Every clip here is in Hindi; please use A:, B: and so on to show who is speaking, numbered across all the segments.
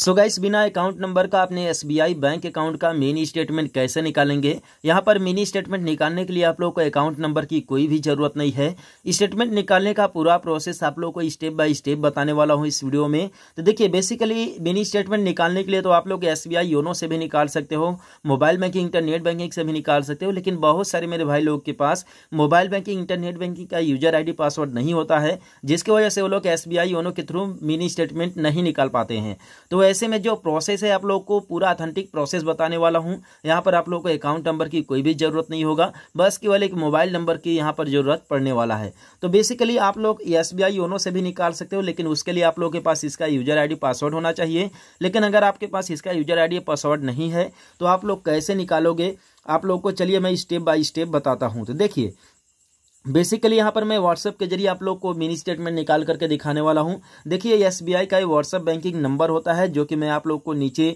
A: सो गाइस बिना अकाउंट नंबर का अपने एसबीआई बैंक अकाउंट का मिनी स्टेटमेंट कैसे निकालेंगे यहाँ पर मिनी स्टेटमेंट निकालने के लिए आप लोग को अकाउंट नंबर की कोई भी ज़रूरत नहीं है स्टेटमेंट निकालने का पूरा प्रोसेस आप लोग को स्टेप बाय स्टेप बताने वाला हूँ इस वीडियो में तो देखिए बेसिकली मिनी स्टेटमेंट निकालने के लिए तो आप लोग एस योनो से भी निकाल सकते हो मोबाइल बैंकिंग इंटरनेट बैंकिंग से भी निकाल सकते हो लेकिन बहुत सारे मेरे भाई लोग के पास मोबाइल बैंकिंग इंटरनेट बैंकिंग का यूजर आई पासवर्ड नहीं होता है जिसकी वजह से वो लोग एस योनो के थ्रू मिनी स्टेटमेंट नहीं निकाल पाते हैं तो ऐसे में जो प्रोसेस है आप लोग को पूरा अथेंटिक प्रोसेस बताने वाला हूँ यहाँ पर आप लोग को अकाउंट नंबर की कोई भी ज़रूरत नहीं होगा बस केवल एक मोबाइल नंबर की यहाँ पर ज़रूरत पड़ने वाला है तो बेसिकली आप लोग एस बी योनो से भी निकाल सकते हो लेकिन उसके लिए आप लोग के पास इसका यूजर आई पासवर्ड होना चाहिए लेकिन अगर आपके पास इसका यूजर आई डी पासवर्ड नहीं है तो आप लोग कैसे निकालोगे आप लोग को चलिए मैं स्टेप बाय स्टेप बताता हूँ तो देखिए बेसिकली यहाँ पर मैं व्हाट्सअप के जरिए आप लोग को मिनी स्टेटमेंट निकाल करके दिखाने वाला हूँ देखिए एसबीआई का व्हाट्सएप बैंकिंग नंबर होता है जो कि मैं आप लोग को नीचे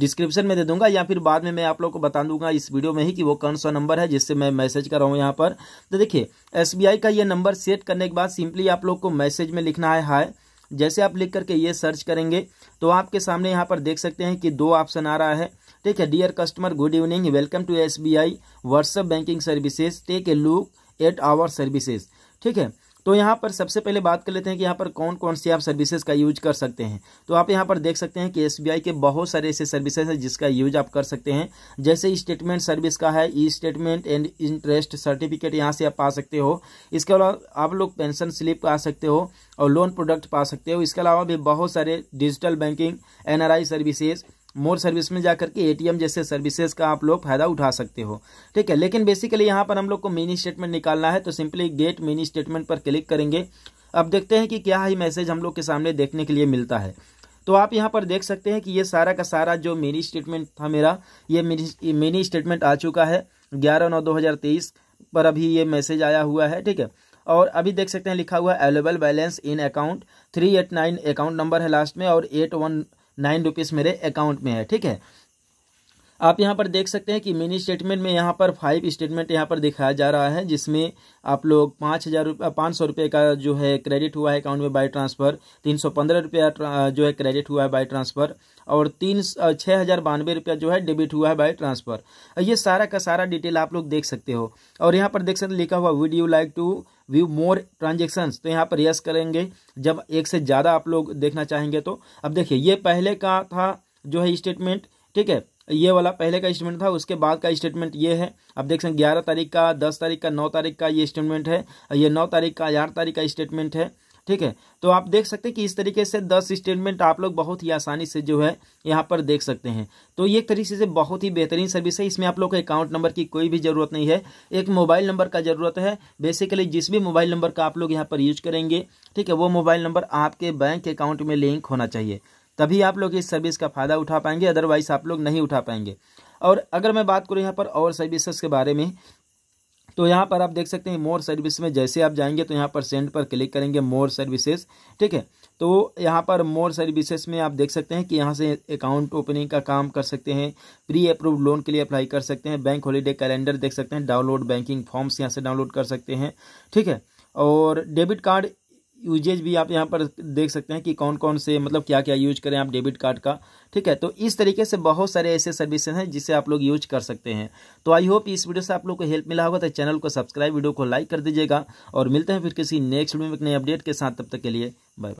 A: डिस्क्रिप्शन में दे दूंगा या फिर बाद में मैं आप लोग को बता दूंगा इस वीडियो में ही कि वो कौन सा नंबर है जिससे मैं मैसेज कर रहा हूँ यहाँ पर तो देखिए एस का ये नंबर सेट करने के बाद सिंपली आप लोग को मैसेज में लिखना है हाय जैसे आप लिख करके ये सर्च करेंगे तो आपके सामने यहाँ पर देख सकते हैं कि दो ऑप्शन आ रहा है ठीक है dear customer good evening welcome to S B I WhatsApp banking services take a look at our services ठीक है तो यहाँ पर सबसे पहले बात कर लेते हैं कि यहाँ पर कौन कौन सी आप सर्विसेज का यूज कर सकते हैं तो आप यहाँ पर देख सकते हैं कि एस के बहुत सारे ऐसे सर्विसेज हैं जिसका यूज आप कर सकते हैं जैसे स्टेटमेंट सर्विस का है e statement and interest certificate यहाँ से आप पा सकते हो इसके अलावा आप लोग पेंशन स्लिप पा सकते हो और लोन प्रोडक्ट पा सकते हो इसके अलावा भी बहुत सारे digital banking and services more service में जा करके एटीएम जैसे सर्विसेज का आप लोग फायदा उठा सकते हो ठीक है लेकिन बेसिकली यहाँ पर हम लोग को मिनी स्टेटमेंट निकालना है तो सिंपली गेट मिनी स्टेटमेंट पर क्लिक करेंगे अब देखते हैं कि क्या ही मैसेज हम लोग के सामने देखने के लिए मिलता है तो आप यहाँ पर देख सकते हैं कि ये सारा का सारा जो मिनी स्टेटमेंट था मेरा ये मिनी स्टेटमेंट आ चुका है ग्यारह नौ दो हज़ार तेईस पर अभी ये मैसेज आया हुआ है ठीक है और अभी देख सकते हैं लिखा हुआ है available balance in account three eight nine account number है लास्ट में और एट वन नाइन रुपीज़ मेरे अकाउंट में है ठीक है आप यहाँ पर देख सकते हैं कि मिनी स्टेटमेंट में यहाँ पर फाइव स्टेटमेंट यहाँ पर दिखाया जा रहा है जिसमें आप लोग पाँच हज़ार रुपये पाँच सौ रुपये का जो है क्रेडिट हुआ है अकाउंट में बाई ट्रांसफ़र तीन सौ पंद्रह रुपया जो है क्रेडिट हुआ है बाई ट्रांसफ़र और तीन छः हज़ार बानवे रुपया जो है डेबिट हुआ है बाई ट्रांसफ़र ये सारा का सारा डिटेल आप लोग देख सकते हो और यहाँ पर देख सकते लिखा हुआ video like to view more transactions तो यहाँ पर यस करेंगे जब एक से ज़्यादा आप लोग देखना चाहेंगे तो अब देखिए ये पहले का था जो है स्टेटमेंट ठीक है ये वाला पहले का स्टेटमेंट था उसके बाद का स्टेटमेंट ये है अब देख सकते हैं ग्यारह तारीख का दस तारीख का नौ तारीख का ये स्टेटमेंट है ये नौ तारीख का ग्यारह तारीख का स्टेटमेंट है ठीक है तो आप देख सकते हैं कि इस तरीके से दस स्टेटमेंट आप लोग बहुत ही आसानी से जो है यहाँ पर देख सकते हैं तो ये एक तरीके से बहुत ही बेहतरीन सर्विस है इसमें आप लोग को अकाउंट नंबर की कोई भी ज़रूरत नहीं है एक मोबाइल नंबर का ज़रूरत है बेसिकली जिस भी मोबाइल नंबर का आप लोग यहाँ पर यूज करेंगे ठीक है वो मोबाइल नंबर आपके बैंक अकाउंट में लिंक होना चाहिए तभी आप लोग इस सर्विस का फ़ायदा उठा पाएंगे अदरवाइज आप लोग नहीं उठा पाएंगे और अगर मैं बात करूँ यहाँ पर और सर्विसेज के बारे में तो यहाँ पर आप देख सकते हैं मोर सर्विस में जैसे आप जाएंगे तो यहाँ पर सेंड पर क्लिक करेंगे मोर सर्विसेज ठीक है तो यहाँ पर मोर सर्विसेज में आप देख सकते हैं कि यहाँ से अकाउंट ओपनिंग का काम कर सकते हैं प्री अप्रूव लोन के लिए अप्लाई कर सकते हैं बैंक हॉलीडे कैलेंडर देख सकते हैं डाउनलोड बैंकिंग फॉर्म्स यहाँ से डाउनलोड कर सकते हैं ठीक है और डेबिट कार्ड यूजेज भी आप यहाँ पर देख सकते हैं कि कौन कौन से मतलब क्या क्या यूज करें आप डेबिट कार्ड का ठीक है तो इस तरीके से बहुत सारे ऐसे सर्विसेज हैं जिसे आप लोग यूज कर सकते हैं तो आई होप इस वीडियो से आप लोग को हेल्प मिला होगा तो चैनल को सब्सक्राइब वीडियो को लाइक कर दीजिएगा और मिलते हैं फिर किसी नेक्स्ट वीडियो में एक अपडेट के साथ तब तक के लिए बाय